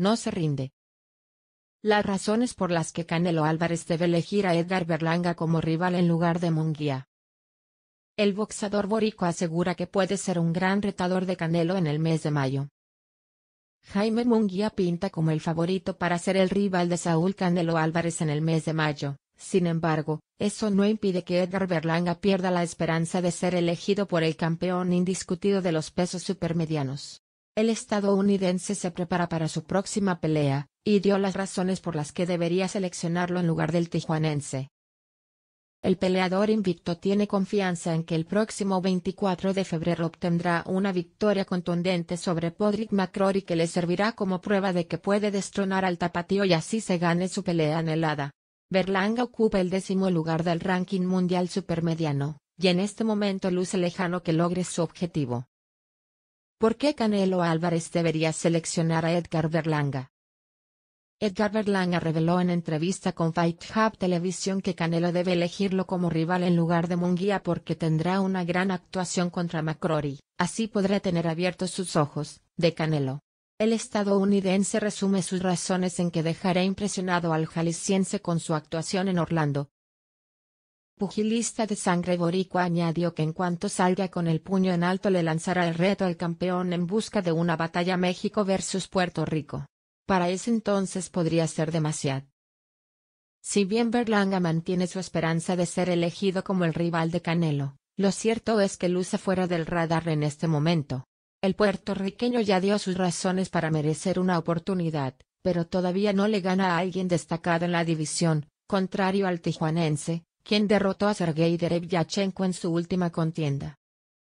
no se rinde. Las razones por las que Canelo Álvarez debe elegir a Edgar Berlanga como rival en lugar de Munguía. El boxador borico asegura que puede ser un gran retador de Canelo en el mes de mayo. Jaime Munguía pinta como el favorito para ser el rival de Saúl Canelo Álvarez en el mes de mayo. Sin embargo, eso no impide que Edgar Berlanga pierda la esperanza de ser elegido por el campeón indiscutido de los pesos supermedianos. El estadounidense se prepara para su próxima pelea, y dio las razones por las que debería seleccionarlo en lugar del tijuanense. El peleador invicto tiene confianza en que el próximo 24 de febrero obtendrá una victoria contundente sobre Podrick McCrory que le servirá como prueba de que puede destronar al tapatío y así se gane su pelea anhelada. Berlanga ocupa el décimo lugar del ranking mundial supermediano, y en este momento luce lejano que logre su objetivo. ¿Por qué Canelo Álvarez debería seleccionar a Edgar Berlanga? Edgar Berlanga reveló en entrevista con Fight Hub Televisión que Canelo debe elegirlo como rival en lugar de Munguía porque tendrá una gran actuación contra McCrory, así podrá tener abiertos sus ojos, de Canelo. El estadounidense resume sus razones en que dejará impresionado al jalisciense con su actuación en Orlando, pugilista de sangre boricua añadió que en cuanto salga con el puño en alto le lanzará el reto al campeón en busca de una batalla México versus Puerto Rico. Para ese entonces podría ser demasiado. Si bien Berlanga mantiene su esperanza de ser elegido como el rival de Canelo, lo cierto es que luce fuera del radar en este momento. El puertorriqueño ya dio sus razones para merecer una oportunidad, pero todavía no le gana a alguien destacado en la división, contrario al tijuanense, quien derrotó a Sergei Yachenko en su última contienda.